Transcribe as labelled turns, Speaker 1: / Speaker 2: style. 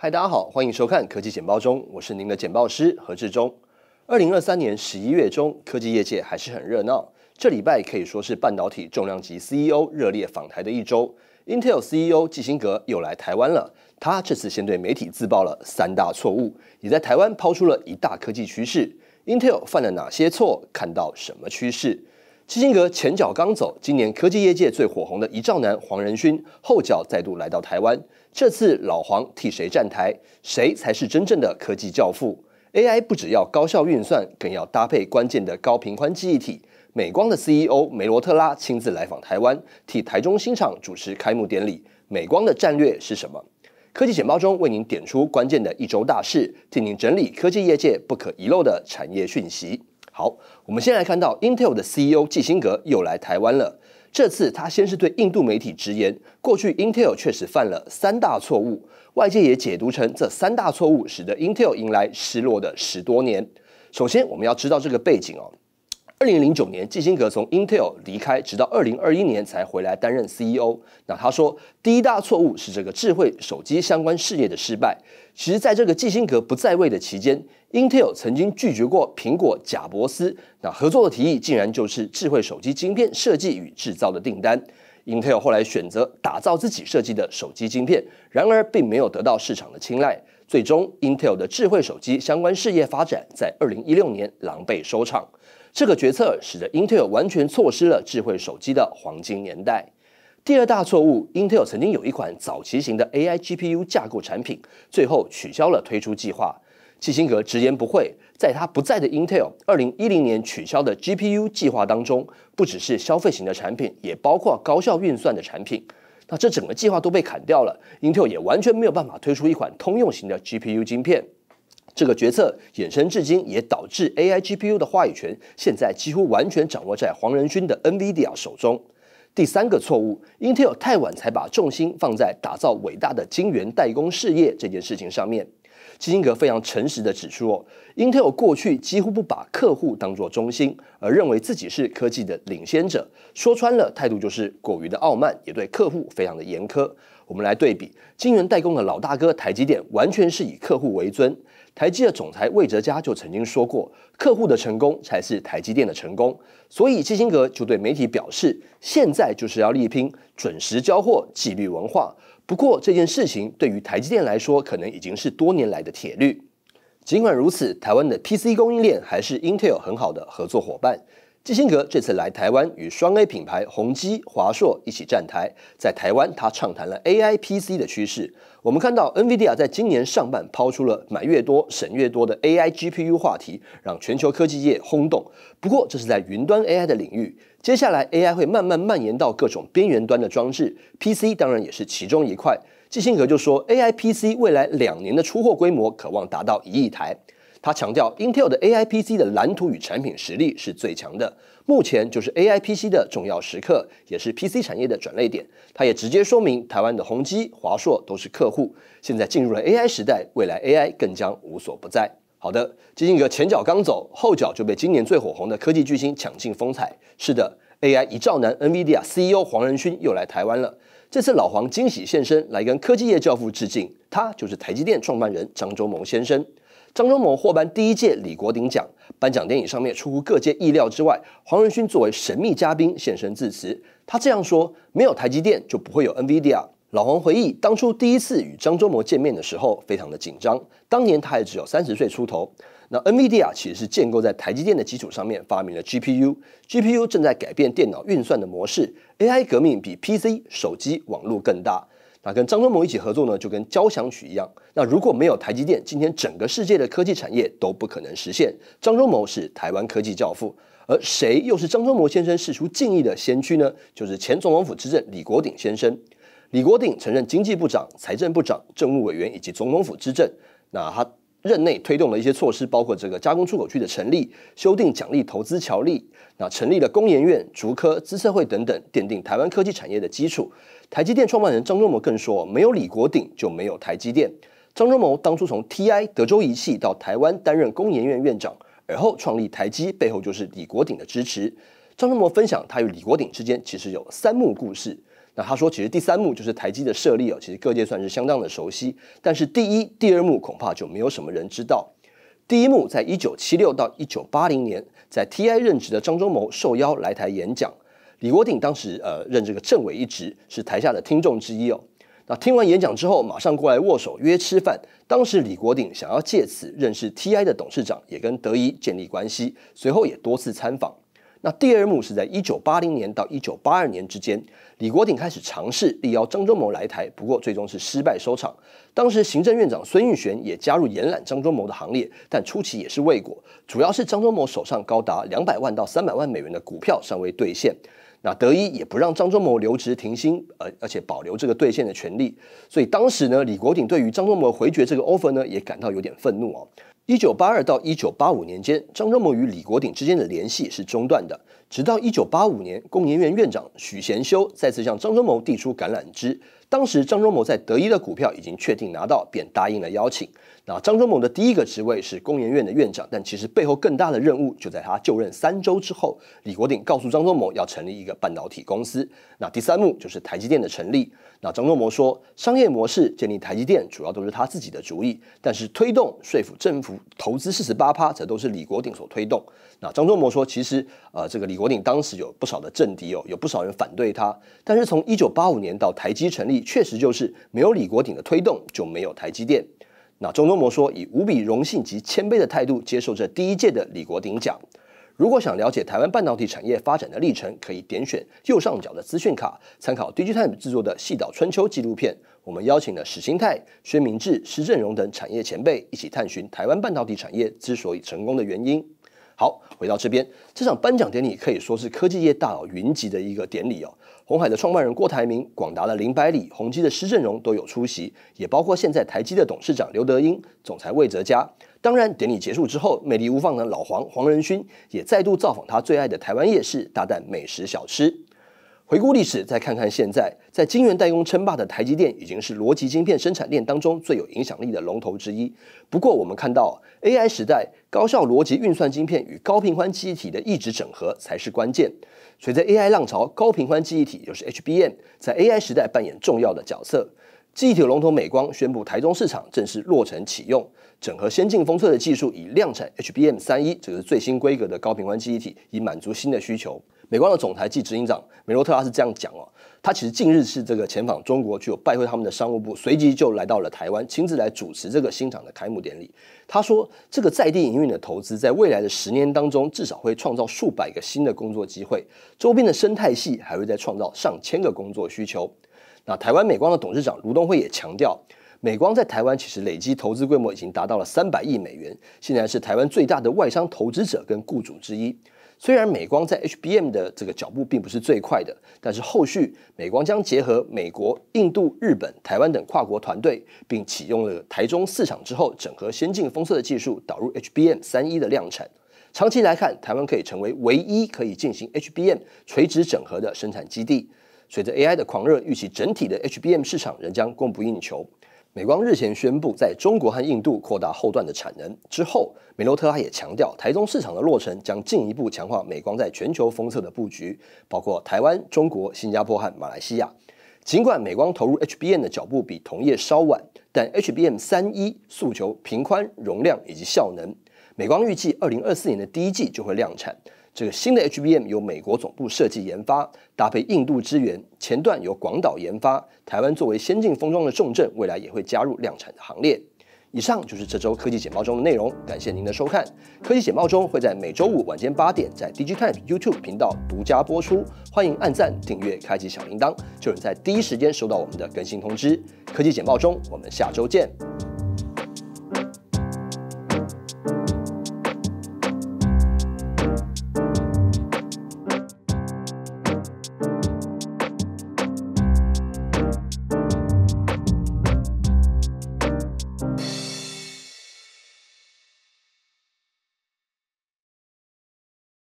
Speaker 1: 嗨，大家好，欢迎收看科技简报中，我是您的简报师何志忠。二零二三年十一月中，科技业界还是很热闹。这礼拜可以说是半导体重量级 CEO 热烈访台的一周。Intel CEO 基辛格又来台湾了，他这次先对媒体自曝了三大错误，也在台湾抛出了一大科技趋势。Intel 犯了哪些错？看到什么趋势？基辛格前脚刚走，今年科技业界最火红的一兆男黄仁勋后脚再度来到台湾。这次老黄替谁站台？谁才是真正的科技教父？AI 不只要高效运算，更要搭配关键的高频宽记忆体。美光的 CEO 梅罗特拉亲自来访台湾，替台中新厂主持开幕典礼。美光的战略是什么？科技简报中为您点出关键的一周大事，替您整理科技业界不可遗漏的产业讯息。好，我们先来看到 Intel 的 CEO 季辛格又来台湾了。这次他先是对印度媒体直言，过去 Intel 确实犯了三大错误，外界也解读成这三大错误使得 Intel 迎来失落的十多年。首先，我们要知道这个背景哦。二零零九年，基辛格从 Intel 离开，直到二零二一年才回来担任 CEO。那他说，第一大错误是这个智慧手机相关事业的失败。其实，在这个基辛格不在位的期间，Intel 曾经拒绝过苹果贾伯斯那合作的提议，竟然就是智慧手机晶片设计与制造的订单。Intel 后来选择打造自己设计的手机晶片，然而并没有得到市场的青睐，最终 Intel 的智慧手机相关事业发展在二零一六年狼狈收场。这个决策使得 Intel 完全错失了智慧手机的黄金年代。第二大错误，Intel 曾经有一款早期型的 AI GPU 架构产品，最后取消了推出计划。基辛格直言不讳，在他不在的 Intel 二零一零年取消的 GPU 计划当中，不只是消费型的产品，也包括高效运算的产品。那这整个计划都被砍掉了，Intel 也完全没有办法推出一款通用型的 GPU 芯片。这个决策衍生至今，也导致 A I G P U 的话语权现在几乎完全掌握在黄仁勋的 N V i D I A 手中。第三个错误，Intel 太晚才把重心放在打造伟大的晶圆代工事业这件事情上面。基辛格非常诚实地指出哦，英特尔过去几乎不把客户当作中心，而认为自己是科技的领先者。说穿了，态度就是过于的傲慢，也对客户非常的严苛。我们来对比晶圆代工的老大哥台积电，完全是以客户为尊。台积的总裁魏哲嘉就曾经说过，客户的成功才是台积电的成功。所以基辛格就对媒体表示，现在就是要力拼准时交货纪律文化。不过这件事情对于台积电来说，可能已经是多年来的铁律。尽管如此，台湾的 PC 供应链还是 Intel 很好的合作伙伴。基辛格这次来台湾，与双 A 品牌宏基、华硕一起站台，在台湾他畅谈了 AI PC 的趋势。我们看到 NVIDIA 在今年上半抛出了“买越多省越多”的 AI GPU 话题，让全球科技界轰动。不过这是在云端 AI 的领域。接下来，AI 会慢慢蔓延到各种边缘端的装置，PC 当然也是其中一块。基辛格就说，AI PC 未来两年的出货规模渴望达到一亿台。他强调，Intel 的 AI PC 的蓝图与产品实力是最强的。目前就是 AI PC 的重要时刻，也是 PC 产业的转捩点。他也直接说明，台湾的宏基、华硕都是客户。现在进入了 AI 时代，未来 AI 更将无所不在。好的，基辛格前脚刚走，后脚就被今年最火红的科技巨星抢尽风采。是的，AI 一兆男 NVIDIA CEO 黄仁勋又来台湾了。这次老黄惊喜现身，来跟科技业教父致敬。他就是台积电创办人张忠谋先生。张忠谋获颁第一届李国鼎奖，颁奖典礼上面出乎各界意料之外，黄仁勋作为神秘嘉宾现身致辞。他这样说：“没有台积电，就不会有 NVIDIA。”老黄回忆，当初第一次与张忠谋见面的时候，非常的紧张。当年他也只有三十岁出头。那 NVIDIA 啊，其实是建构在台积电的基础上面发明了 GPU，GPU 正在改变电脑运算的模式。AI 革命比 PC、手机、网络更大。那跟张忠谋一起合作呢，就跟交响曲一样。那如果没有台积电，今天整个世界的科技产业都不可能实现。张忠谋是台湾科技教父，而谁又是张忠谋先生示出敬意的先驱呢？就是前总统府之政李国鼎先生。李国鼎曾任经济部长、财政部长、政务委员以及总统府之政。那他任内推动了一些措施，包括这个加工出口区的成立、修订奖励投资条例，那成立了工研院、竹科、资策会等等，奠定台湾科技产业的基础。台积电创办人张忠谋更说，没有李国鼎就没有台积电。张忠谋当初从 TI 德州仪器到台湾担任工研院院长，而后创立台积，背后就是李国鼎的支持。张忠谋分享他与李国鼎之间其实有三幕故事。那他说，其实第三幕就是台积的设立哦，其实各界算是相当的熟悉。但是第一、第二幕恐怕就没有什么人知道。第一幕在一九七六到一九八零年，在 TI 任职的张忠谋受邀来台演讲，李国鼎当时呃任这个政委一职，是台下的听众之一哦。那听完演讲之后，马上过来握手约吃饭。当时李国鼎想要借此认识 TI 的董事长，也跟德仪建立关系，随后也多次参访。那第二幕是在一九八零年到一九八二年之间，李国鼎开始尝试力邀张忠谋来台，不过最终是失败收场。当时行政院长孙运璇也加入延揽张忠谋的行列，但初期也是未果。主要是张忠谋手上高达两百万到三百万美元的股票尚未兑现，那德一也不让张忠谋留职停薪，而而且保留这个兑现的权利。所以当时呢，李国鼎对于张忠谋回绝这个 offer 呢，也感到有点愤怒哦。一九八二到一九八五年间，张忠谋与李国鼎之间的联系是中断的。直到一九八五年，工研院院长许贤修再次向张忠谋递出橄榄枝。当时张忠谋在德一的股票已经确定拿到，便答应了邀请。那张忠谋的第一个职位是工研院的院长，但其实背后更大的任务就在他就任三周之后，李国鼎告诉张忠谋要成立一个半导体公司。那第三幕就是台积电的成立。那张忠谋说，商业模式建立台积电主要都是他自己的主意，但是推动说服政府。投资四十八趴，则都是李国鼎所推动。那张忠谋说，其实呃，这个李国鼎当时有不少的政敌哦，有不少人反对他。但是从一九八五年到台积成立，确实就是没有李国鼎的推动，就没有台积电。那张忠谋说，以无比荣幸及谦卑的态度，接受这第一届的李国鼎奖。如果想了解台湾半导体产业发展的历程，可以点选右上角的资讯卡，参考 DigiTime 制作的《细岛春秋》纪录片。我们邀请了史新泰、薛明志、施正荣等产业前辈一起探寻台湾半导体产业之所以成功的原因。好，回到这边，这场颁奖典礼可以说是科技业大佬云集的一个典礼哦。红海的创办人郭台铭、广达的林百里、宏基的施正荣都有出席，也包括现在台积的董事长刘德英、总裁魏哲嘉。当然，典礼结束之后，美丽无放的老黄黄仁勋也再度造访他最爱的台湾夜市，大啖美食小吃。回顾历史，再看看现在，在晶圆代工称霸的台积电，已经是逻辑晶片生产链当中最有影响力的龙头之一。不过，我们看到 AI 时代高效逻辑运算晶片与高频宽记忆体的一直整合才是关键。随着 AI 浪潮，高频宽记忆体就是 HBM，在 AI 时代扮演重要的角色。记忆体龙头美光宣布，台中市场正式落成启用，整合先进封测的技术，以量产 HBM 三一，这是最新规格的高频宽记忆体，以满足新的需求。美光的总裁暨执行长梅洛特拉是这样讲哦，他其实近日是这个前往中国有拜会他们的商务部，随即就来到了台湾，亲自来主持这个新厂的开幕典礼。他说，这个在地营运的投资，在未来的十年当中，至少会创造数百个新的工作机会，周边的生态系还会再创造上千个工作需求。那台湾美光的董事长卢东辉也强调，美光在台湾其实累积投资规模已经达到了三百亿美元，现在是台湾最大的外商投资者跟雇主之一。虽然美光在 HBM 的这个脚步并不是最快的，但是后续美光将结合美国、印度、日本、台湾等跨国团队，并启用了台中四厂之后，整合先进封测的技术，导入 HBM 三一的量产。长期来看，台湾可以成为唯一可以进行 HBM 垂直整合的生产基地。随着 AI 的狂热，预期整体的 HBM 市场仍将供不应求。美光日前宣布在中国和印度扩大后段的产能之后，美诺特拉也强调，台中市场的落成将进一步强化美光在全球封测的布局，包括台湾、中国、新加坡和马来西亚。尽管美光投入 HBM 的脚步比同业稍晚，但 HBM 三一诉求平宽容量以及效能，美光预计二零二四年的第一季就会量产。这个新的 HBM 由美国总部设计研发，搭配印度支援，前段由广岛研发，台湾作为先进封装的重镇，未来也会加入量产的行列。以上就是这周科技简报中的内容，感谢您的收看。科技简报中会在每周五晚间八点在 DG Tech YouTube 频道独家播出，欢迎按赞、订阅、开启小铃铛，就能在第一时间收到我们的更新通知。科技简报中，我们下周见。